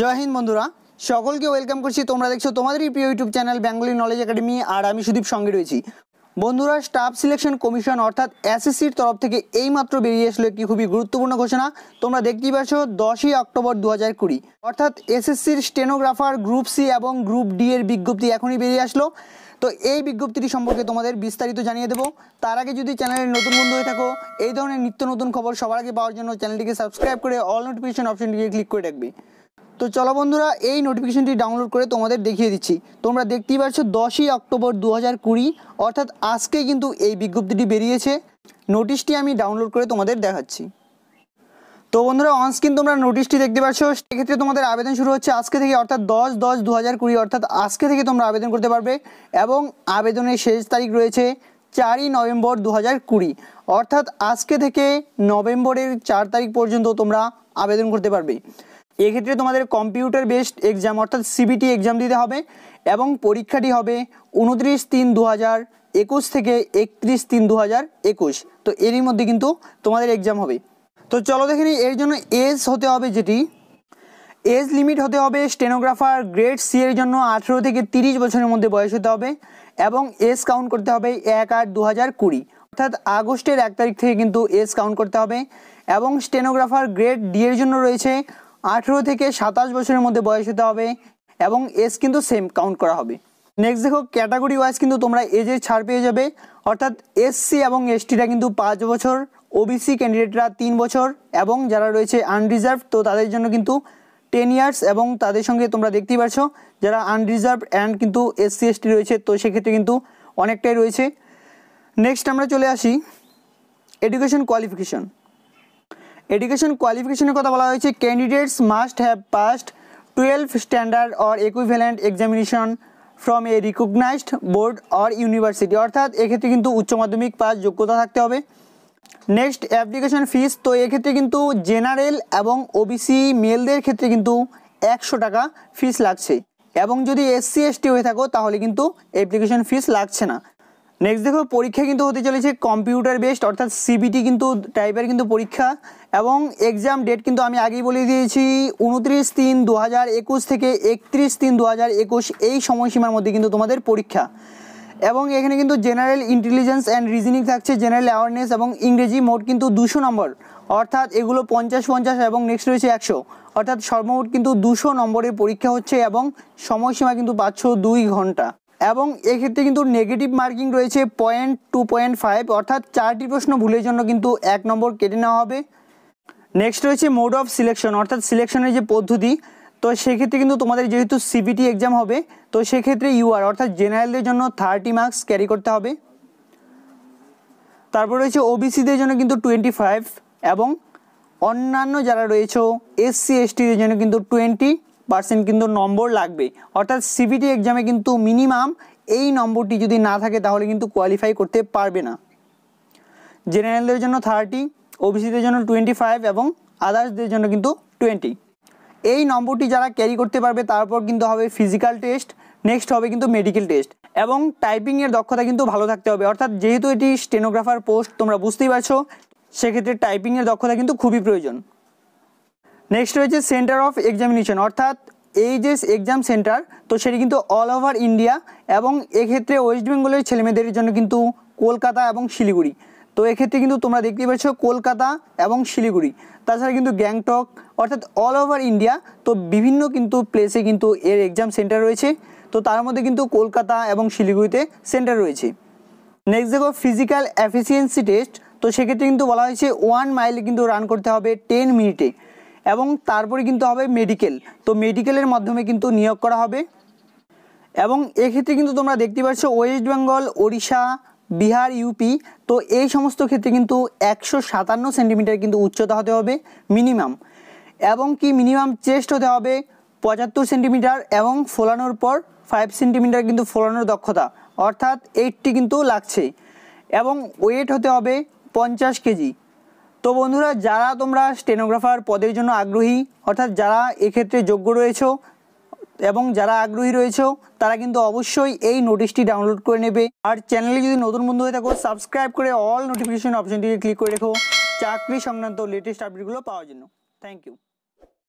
জয় হিন্দ বন্ধুরা সকলকে ওয়েলকাম করছি তোমরা দেখছো তোমাদেরই প্রিয় YouTube channel Bengali knowledge academy আর আমি সুদীপ সঙ্গে রয়েছি বন্ধুরা স্টাফ সিলেকশন কমিশন অর্থাৎ এসএসসির তরফ থেকে এইমাত্র বেরিয়ে আসলো একটি খুবই গুরুত্বপূর্ণ ঘোষণা তোমরা দেখতেই পাচ্ছ দশই অক্টোবর দু হাজার কুড়ি অর্থাৎ এসএসসির স্টেনোগ্রাফার গ্রুপ সি এবং গ্রুপ ডি এর বিজ্ঞপ্তি এখনই বেরিয়ে আসলো তো এই বিজ্ঞপ্তিটি সম্পর্কে তোমাদের বিস্তারিত জানিয়ে দেবো তার আগে যদি চ্যানেলের নতুন বন্ধু হয়ে থাকো এই ধরনের নিত্য নতুন খবর সবার আগে পাওয়ার জন্য চ্যানেলটিকে সাবস্ক্রাইব করে অল নোটিফিকেশন অপশনটিকে ক্লিক করে রাখবে তো চলো বন্ধুরা এই নোটিফিকেশনটি ডাউনলোড করে তোমাদের দেখিয়ে দিচ্ছি তোমরা দেখতেই পাচ্ছ দশই অক্টোবর দু হাজার কুড়ি অর্থাৎ আজকে কিন্তু এই বিজ্ঞপ্তিটি বেরিয়েছে নোটিশটি আমি ডাউনলোড করে তোমাদের দেখাচ্ছি তো বন্ধুরা অনস্ক্রিন তোমরা নোটিশটি দেখতে পাচ্ছ সেক্ষেত্রে তোমাদের আবেদন শুরু হচ্ছে আজকে থেকে অর্থাৎ দশ দশ দু হাজার কুড়ি অর্থাৎ আজকে থেকে তোমরা আবেদন করতে পারবে এবং আবেদনের শেষ তারিখ রয়েছে চারই নভেম্বর দু হাজার কুড়ি অর্থাৎ আজকে থেকে নভেম্বরের চার তারিখ পর্যন্ত তোমরা আবেদন করতে পারবে এক্ষেত্রে তোমাদের কম্পিউটার বেসড এক্সাম অর্থাৎ সিবিটি এক্সাম দিতে হবে এবং পরীক্ষাটি হবে উনত্রিশ তিন দু হাজার একুশ থেকে একত্রিশ তিন দু হাজার একুশ তো এরই মধ্যে কিন্তু তোমাদের এক্সাম হবে তো চলো দেখে নিই এর জন্য এজ হতে হবে যেটি এজ লিমিট হতে হবে স্টেনোগ্রাফার গ্রেড সি এর জন্য আঠেরো থেকে তিরিশ বছরের মধ্যে বয়স হতে হবে এবং এস কাউন্ট করতে হবে এক আট দু হাজার কুড়ি অর্থাৎ আগস্টের এক তারিখ থেকে কিন্তু এস কাউন্ট করতে হবে এবং স্টেনোগ্রাফার গ্রেড ডি এর জন্য রয়েছে আঠেরো থেকে সাতাশ বছরের মধ্যে বয়স হতে হবে এবং এজ কিন্তু সেম কাউন্ট করা হবে নেক্সট দেখো ক্যাটাগরি ওয়াইজ কিন্তু তোমরা এজের ছাড় পেয়ে যাবে অর্থাৎ এসসি এবং এসটিরা কিন্তু পাঁচ বছর ওবিসি ক্যান্ডিডেটরা তিন বছর এবং যারা রয়েছে আনরিজার্ভ তো তাদের জন্য কিন্তু টেন ইয়ার্স এবং তাদের সঙ্গে তোমরা দেখতেই পারছো যারা আনরিজার্ভ অ্যান্ড কিন্তু এসসি এসটি রয়েছে তো সেক্ষেত্রে কিন্তু অনেকটাই রয়েছে নেক্সট আমরা চলে আসি এডুকেশন কোয়ালিফিকেশন এডুকেশন কোয়ালিফিকেশনের কথা বলা হয়েছে candidates must have passed twelve standard or equivalent examination from a recognised board or university অর্থাৎ এক্ষেত্রে কিন্তু উচ্চ মাধ্যমিক পাস যোগ্যতা থাকতে হবে নেক্সট অ্যাপ্লিকেশন ফিস তো এক্ষেত্রে কিন্তু জেনারেল এবং ওবিসি মেলদের ক্ষেত্রে কিন্তু একশো টাকা ফিস লাগছে এবং যদি এসসি এসটি হয়ে থাকো তাহলে কিন্তু অ্যাপ্লিকেশন ফিস লাগছে না নেক্সট দেখো পরীক্ষা কিন্তু হতে চলেছে কম্পিউটার বেসড অর্থাৎ সিবিটি কিন্তু টাইপের কিন্তু পরীক্ষা এবং এক্সাম ডেট কিন্তু আমি আগেই বলে দিয়েছি উনত্রিশ তিন দু থেকে একত্রিশ তিন দু এই সময়সীমার মধ্যে কিন্তু তোমাদের পরীক্ষা এবং এখানে কিন্তু জেনারেল ইন্টেলিজেন্স অ্যান্ড রিজনিং থাকছে জেনারেল অ্যাওয়ারনেস এবং ইংরেজি মোট কিন্তু দুশো নম্বর অর্থাৎ এগুলো পঞ্চাশ পঞ্চাশ এবং নেক্সট রয়েছে একশো অর্থাৎ সর্বমোট কিন্তু দুশো নম্বরের পরীক্ষা হচ্ছে এবং সময়সীমা কিন্তু পাচ্ছ দুই ঘন্টা এবং এক্ষেত্রে কিন্তু নেগেটিভ মার্কিং রয়েছে পয়েন্ট টু পয়েন্ট ফাইভ অর্থাৎ চারটি প্রশ্ন ভুলের জন্য কিন্তু এক নম্বর কেটে নেওয়া হবে নেক্সট রয়েছে মোড অফ সিলেকশন অর্থাৎ সিলেকশনের যে পদ্ধতি তো সেক্ষেত্রে কিন্তু তোমাদের যেহেতু সিবিটি এক্সাম হবে তো সেক্ষেত্রে ইউআর অর্থাৎ জেনারেলদের জন্য থার্টি মার্কস ক্যারি করতে হবে তারপর রয়েছে ওবিসিদের জন্য কিন্তু টোয়েন্টি ফাইভ এবং অন্যান্য যারা রয়েছে এসসি এসটিদের জন্য কিন্তু টোয়েন্টি পার্সেন্ট কিন্তু নম্বর লাগবে অর্থাৎ সিবিটি এক্সামে কিন্তু মিনিমাম এই নম্বরটি যদি না থাকে তাহলে কিন্তু কোয়ালিফাই করতে পারবে না জেনারেলদের জন্য থার্টি ওবিসিদের জন্য টোয়েন্টি ফাইভ এবং আদার্সদের জন্য কিন্তু টোয়েন্টি এই নম্বরটি যারা ক্যারি করতে পারবে তারপর কিন্তু হবে ফিজিক্যাল টেস্ট নেক্সট হবে কিন্তু মেডিকেল টেস্ট এবং টাইপিংয়ের দক্ষতা কিন্তু ভালো থাকতে হবে অর্থাৎ যেহেতু এটি স্টেনোগ্রাফার পোস্ট তোমরা বুঝতেই পারছো সেক্ষেত্রে টাইপিংয়ের দক্ষতা কিন্তু খুবই প্রয়োজন নেক্সট রয়েছে সেন্টার অফ এক্সামিনেশন অর্থাৎ এই যে এক্সাম সেন্টার তো সেটি কিন্তু অল ওভার ইন্ডিয়া এবং এক্ষেত্রে ওয়েস্ট বেঙ্গলের ছেলেমেয়েদের জন্য কিন্তু কলকাতা এবং শিলিগুড়ি তো এক্ষেত্রে কিন্তু তোমরা দেখতে পাচ্ছ কলকাতা এবং শিলিগুড়ি তাছাড়া কিন্তু গ্যাংটক অর্থাৎ অল ওভার ইন্ডিয়া তো বিভিন্ন কিন্তু প্লেসে কিন্তু এর এক্সাম সেন্টার রয়েছে তো তার মধ্যে কিন্তু কলকাতা এবং শিলিগুড়িতে সেন্টার রয়েছে নেক্সট দেখো ফিজিক্যাল এফিসিয়েন্সি টেস্ট তো সেক্ষেত্রে কিন্তু বলা হয়েছে ওয়ান মাইলে কিন্তু রান করতে হবে টেন মিনিটে এবং তারপরে কিন্তু হবে মেডিকেল তো মেডিকেলের মাধ্যমে কিন্তু নিয়োগ করা হবে এবং এক্ষেত্রে কিন্তু তোমরা দেখতে পাচ্ছ West Bengal Odisha Bihar UP তো এই সমস্ত ক্ষেত্রে কিন্তু একশো সাতান্ন সেন্টিমিটার কিন্তু উচ্চতা হতে হবে মিনিমাম এবং কি মিনিমাম চেস্ট হতে হবে পঁচাত্তর সেন্টিমিটার এবং ফোলানোর পর ফাইভ সেন্টিমিটার কিন্তু ফোলানোর দক্ষতা অর্থাৎ এইটটি কিন্তু লাগছে এবং ওয়েট হতে হবে পঞ্চাশ কেজি তো বন্ধুরা যারা তোমরা স্টেনোগ্রাফার পদের জন্য আগ্রহী অর্থাৎ যারা এক্ষেত্রে যোগ্য রয়েছে এবং যারা আগ্রহী রয়েছে তারা কিন্তু অবশ্যই এই নোটিশটি ডাউনলোড করে নেবে আর চ্যানেলে যদি নতুন বন্ধু হয়ে থাকো সাবস্ক্রাইব করে অল নোটিফিকেশন অপশনটিতে ক্লিক করে রেখো চাকরি সংক্রান্ত লেটেস্ট আপডেটগুলো পাওয়ার জন্য থ্যাংক ইউ